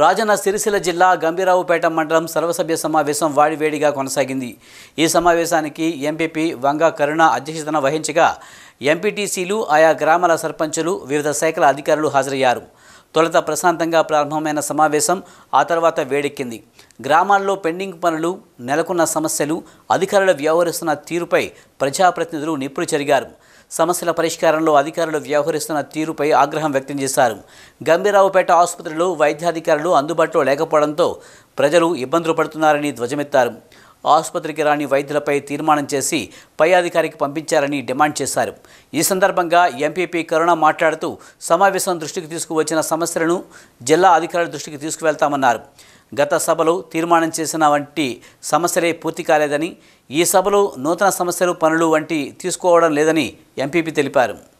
రాజన్న సిరిసిల జిల్లా గంభీరావుపేట మండలం సర్వసభ్య సమావేశం వాడివేడిగా కొనసాగింది ఈ సమావేశానికి ఎంపీపీ వంగ కరుణ అధ్యక్షతన వహించగా ఎంపీటీసీలు ఆయా గ్రామాల సర్పంచులు వివిధ శాఖల అధికారులు హాజరయ్యారు తొలుత ప్రశాంతంగా ప్రారంభమైన సమావేశం ఆ తర్వాత వేడెక్కింది గ్రామాల్లో పెండింగ్ పనులు నెలకొన్న సమస్యలు అధికారులు వ్యవహరిస్తున్న తీరుపై ప్రజాప్రతినిధులు నిప్పులు చెరిగారు సమస్యల పరిష్కారంలో అధికారులు వ్యవహరిస్తున్న తీరుపై ఆగ్రహం వ్యక్తం చేశారు గంభీరావుపేట ఆసుపత్రిలో వైద్యాధికారులు అందుబాటులో లేకపోవడంతో ప్రజలు ఇబ్బందులు పడుతున్నారని ధ్వజమెత్తారు ఆసుపత్రికి రాని వైద్యులపై తీర్మానం చేసి పై అధికారికి పంపించారని డిమాండ్ చేశారు ఈ సందర్భంగా ఎంపీపీ కరుణ మాట్లాడుతూ సమావేశం దృష్టికి తీసుకువచ్చిన సమస్యలను జిల్లా అధికారుల దృష్టికి తీసుకువెళ్తామన్నారు గత సభలో తీర్మానం చేసిన వంటి సమస్యలే పూర్తి కాలేదని ఈ సభలో నూతన సమస్యలు పనులు వంటి తీసుకోవడం లేదని ఎంపీపీ తెలిపారు